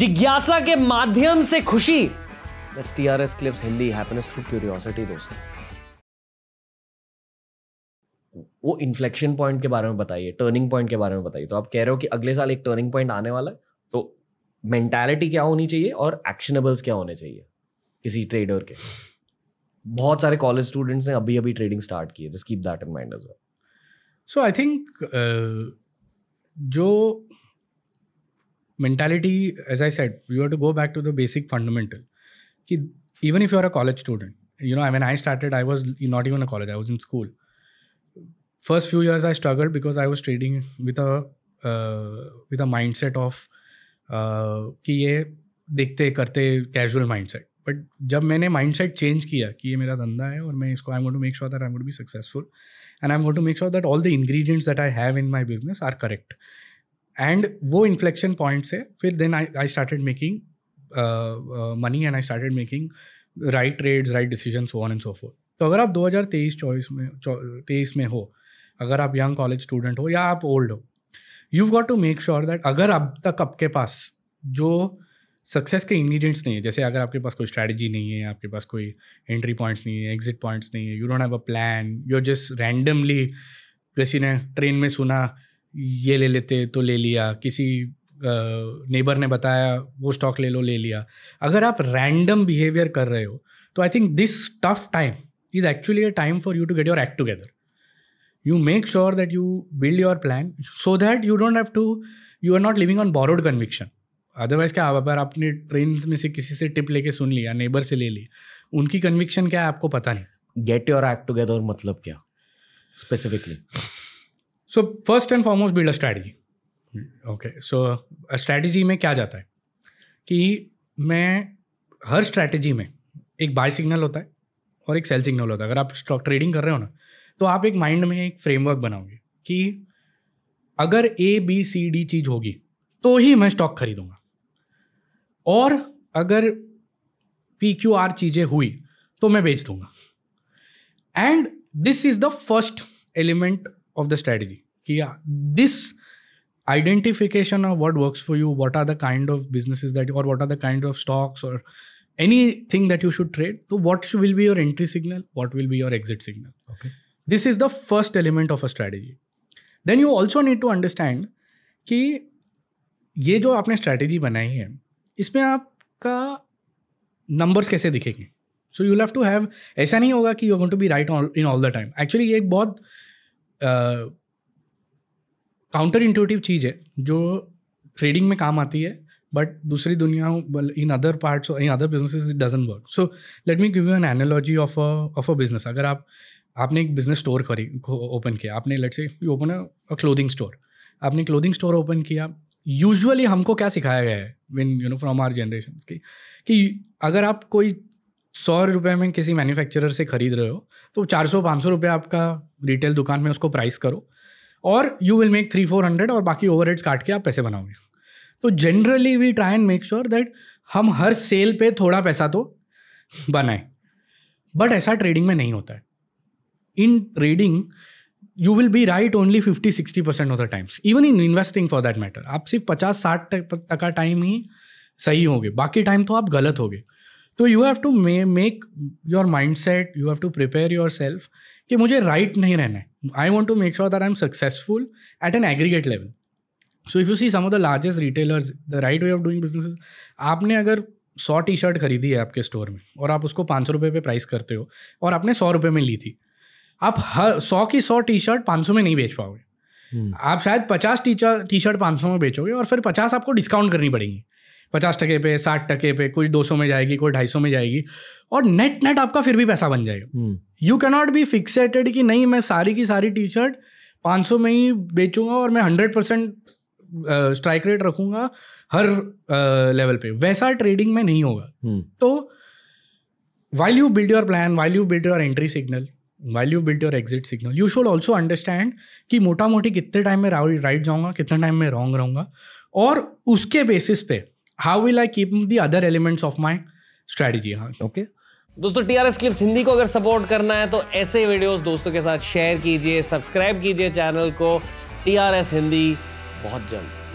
जिज्ञासा के माध्यम से खुशी दस T R S clips Hindi happiness through curiosity दोस्तों वो इन्फ्लेक्शन पॉइंट के बारे में बताइए टर्निंग पॉइंट के बारे में बताइए तो आप कह रहे हो कि अगले साल एक टर्निंग पॉइंट आने वाला है तो मेंटालिटी क्या होनी चाहिए और एक्शनेबल्स क्या होने चाहिए किसी ट्रेडर के बहुत सारे कॉलेज स्टूडेंट्स ने अभी अभी ट्रेडिंग स्टार्ट की है just keep that in mind as well so I think जो mentality, as I said, you have to go back to the basic fundamental. Even if you're a college student, you know, when I started, I was not even a college, I was in school. First few years, I struggled because I was trading with a uh, with a mindset of uh, कि ये देखते करते casual mindset but जब मैंने mindset change किया कि ये मेरा धंधा है और मैं इसको I am going to make sure that I am going to be successful and I am to make sure that all the ingredients that I have in my business are correct and वो inflection point से फिर then I I started making money and I started making right trades right decision so on and so forth तो अगर आप 2023 चौबीस में तेईस में हो अगर आप यंग कॉलेज स्टूडेंट हो या आप ओल्ड हो you got to make sure that अगर अब तक आपके पास जो सक्सेस के इंग्रीडियंट्स नहीं है जैसे अगर आपके पास कोई स्ट्रैटेजी नहीं है आपके पास कोई एंट्री पॉइंट्स नहीं है एग्जिट पॉइंट्स नहीं है you don't have a plan you are just randomly किसी ने ट्रेन में सुना ये ले लेते तो ले लिया किसी नेबर ने बताया वो स्टॉक ले लो ले लिया अगर आप रैंडम बिहेवियर कर रहे हो तो I think this tough time is actually a time for you to get your act together you make sure that you build your plan so that you don't have to you are not living on borrowed conviction otherwise क्या अगर आपने train में से किसी से tip लेके सुन लिया neighbour से ले ली उनकी कन्विक्शन क्या है आपको पता नहीं गेट योर एक्ट टुगेदर मतलब क्या specifically so first and foremost build a strategy okay so strategy में क्या जाता है कि मैं हर स्ट्रैटेजी में एक बाय सिग्नल होता है और एक सेल सिग्नल होता है अगर आप स्टॉक ट्रेडिंग कर रहे हो ना तो आप एक माइंड में एक फ्रेमवर्क बनाओगे कि अगर ए बी सी डी चीज़ होगी तो ही मैं स्टॉक खरीदूंगा और अगर पी क्यू आर चीज़ें हुई तो मैं बेच दूंगा and this is the first element of the strategy कि this identification of what work for you what are the kind of business that और what are the kind of stocks और anything that you should trade तो what will be your entry signal what will be your exit signal this is the first element of a strategy then you also need to understand कि ये जो आपने strategy बनाई है इसमें आपका numbers कैसे दिखेंगे so you have to have ऐसा नहीं होगा कि you going to be right in all the time actually ये एक बहुत काउंटर इंटूटिव चीज़ है जो ट्रेडिंग में काम आती है बट दूसरी दुनिया in other parts in other business it doesn't work so let me give you an analogy of a of a business अगर आप आपने एक बिजनेस स्टोर करी ओपन किया आपने let's say you open a clothing store आपने clothing store open किया usually हमको क्या सिखाया गया है when you know from our generation की कि अगर आप कोई सौ रुपये में किसी मैन्युफैक्चरर से ख़रीद रहे हो तो चार सौ पाँच सौ रुपये आपका रिटेल दुकान में उसको प्राइस करो और you will make three four hundred और बाकी ओवर काट के आप पैसे बनाओगे तो generally we try and make sure that हम हर सेल पे थोड़ा पैसा तो बनाए बट ऐसा ट्रेडिंग में नहीं होता है in trading you will be right only fifty sixty percent of the times even in investing for that matter आप सिर्फ पचास साठ तक का टाइम ही सही होगे बाकी टाइम तो आप गलत होगे तो you have to make your mind set you have to prepare yourself कि मुझे राइट right नहीं रहना है I want to make sure that I am successful at an aggregate level so if you see some of the largest retailers the right way of doing business आपने अगर सौ T shirt खरीदी है आपके store में और आप उसको पाँच सौ रुपये पे प्राइस करते हो और आपने सौ रुपये में ली थी आप हर सौ की सौ टी शर्ट पाँच सौ में नहीं बेच पाओगे hmm. आप शायद पचास टी शर्ट पाँच सौ में बेचोगे और फिर पचास आपको डिस्काउंट करनी पड़ेगी पचास टके पे साठ टके पे कुछ दो सौ में जाएगी कोई ढाई सौ में जाएगी और नेट नेट आपका फिर भी पैसा बन जाएगा you can not be fixated कि नहीं मैं सारी की सारी टी शर्ट पाँच सौ में ही बेचूंगा और मैं हंड्रेड परसेंट स्ट्राइक रेट रखूंगा हर लेवल uh, पे वैसा ट्रेडिंग में नहीं होगा हम्म। तो while you build your plan while you build your entry signal while you build your exit signal you should also understand कि मोटा मोटी कितने टाइम में राइट जाऊंगा कितने टाइम में रॉन्ग रहूंगा और उसके बेसिस पे how will I keep the other elements of my strategy हाँ ओके दोस्तों T R S clips Hindi को अगर सपोर्ट करना है तो ऐसे वीडियोस दोस्तों के साथ शेयर कीजिए सब्सक्राइब कीजिए चैनल को टी आर एस हिंदी बहुत जल्द